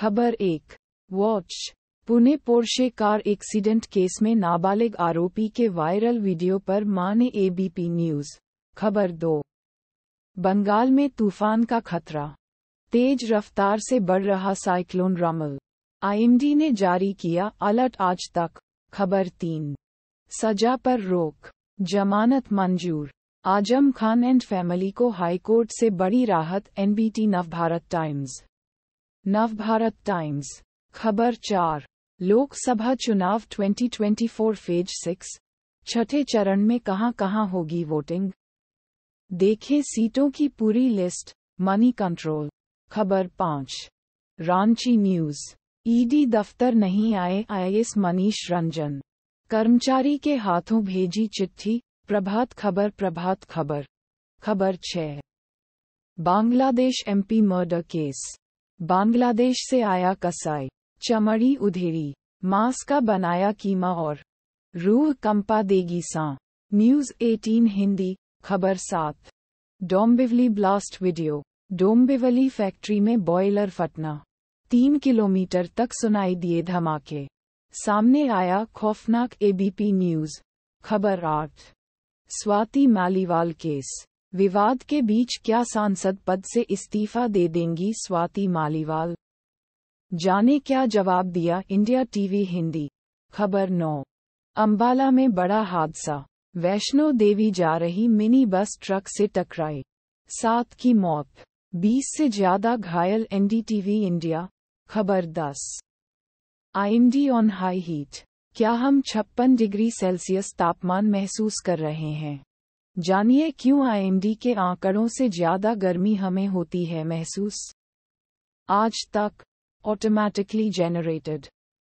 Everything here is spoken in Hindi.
खबर एक watch Pune Porsche car accident case में नाबालिग आरोपी के वायरल वीडियो पर माने एबीपी न्यूज खबर दो बंगाल में तूफान का खतरा तेज रफ्तार से बढ़ रहा साइक्लोन रमल आईएमडी ने जारी किया अलर्ट आज तक खबर तीन सजा पर रोक जमानत मंजूर आजम खान एंड फैमिली को हाईकोर्ट से बड़ी राहत NBT Navbharat Times Navbharat Times खबर चार लोकसभा चुनाव 2024 फेज सिक्स छठे चरण में कहां कहां होगी वोटिंग देखें सीटों की पूरी लिस्ट मनी कंट्रोल खबर पाँच रांची न्यूज ईडी e दफ्तर नहीं आए आईएएस मनीष रंजन कर्मचारी के हाथों भेजी चिट्ठी प्रभात खबर प्रभात खबर खबर छः Bangladesh MP murder case Bangladesh से आया कसाई चमड़ी उधेरी मांस का बनाया कीमा और रूह कंपा देगी सा न्यूज 18 हिंदी खबर सात Dombivli blast video Dombivli factory में बॉयलर फटना तीन किलोमीटर तक सुनाई दिए धमाके सामने आया खौफनाक एबीपी न्यूज खबर आठ स्वाति मालीवाल केस विवाद के बीच क्या सांसद पद से इस्तीफा दे देंगी स्वाति मालीवाल जाने क्या जवाब दिया इंडिया टीवी हिंदी खबर नौ अंबाला में बड़ा हादसा वैष्णो देवी जा रही मिनी बस ट्रक से टकराई सात की मौत बीस से ज्यादा घायल एनडीटीवी इंडिया खबर दस आईएनडी ऑन हाई हीट क्या हम छप्पन डिग्री सेल्सियस तापमान महसूस कर रहे हैं जानिए क्यों आईएमडी के आंकड़ों से ज्यादा गर्मी हमें होती है महसूस आज तक ऑटोमैटिकली जेनरेटेड